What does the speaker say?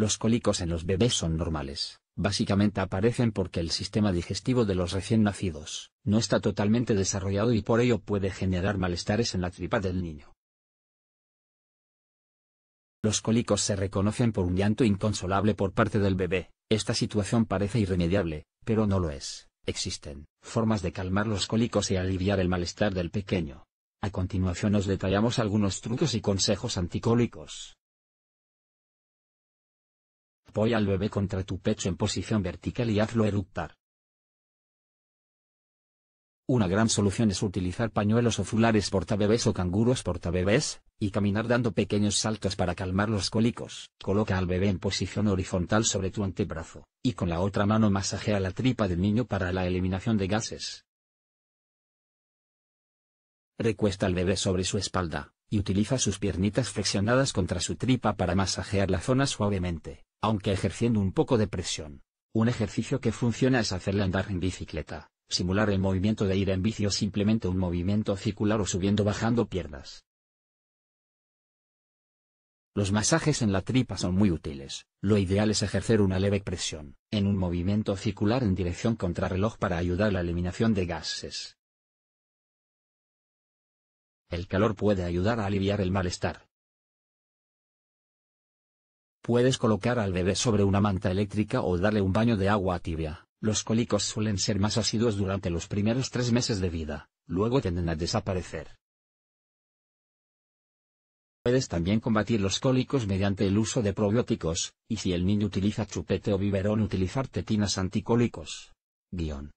Los cólicos en los bebés son normales, básicamente aparecen porque el sistema digestivo de los recién nacidos no está totalmente desarrollado y por ello puede generar malestares en la tripa del niño. Los cólicos se reconocen por un llanto inconsolable por parte del bebé, esta situación parece irremediable, pero no lo es. Existen formas de calmar los cólicos y aliviar el malestar del pequeño. A continuación os detallamos algunos trucos y consejos anticólicos. Apoya al bebé contra tu pecho en posición vertical y hazlo eructar. Una gran solución es utilizar pañuelos o fulares portabebés o canguros portabebés, y caminar dando pequeños saltos para calmar los cólicos. Coloca al bebé en posición horizontal sobre tu antebrazo, y con la otra mano masajea la tripa del niño para la eliminación de gases. Recuesta al bebé sobre su espalda, y utiliza sus piernitas flexionadas contra su tripa para masajear la zona suavemente aunque ejerciendo un poco de presión. Un ejercicio que funciona es hacerle andar en bicicleta, simular el movimiento de ir en bici o simplemente un movimiento circular o subiendo bajando piernas. Los masajes en la tripa son muy útiles, lo ideal es ejercer una leve presión, en un movimiento circular en dirección contrarreloj para ayudar a la eliminación de gases. El calor puede ayudar a aliviar el malestar, Puedes colocar al bebé sobre una manta eléctrica o darle un baño de agua tibia. Los cólicos suelen ser más asiduos durante los primeros tres meses de vida, luego tienden a desaparecer. Puedes también combatir los cólicos mediante el uso de probióticos, y si el niño utiliza chupete o biberón utilizar tetinas anticólicos. Guión.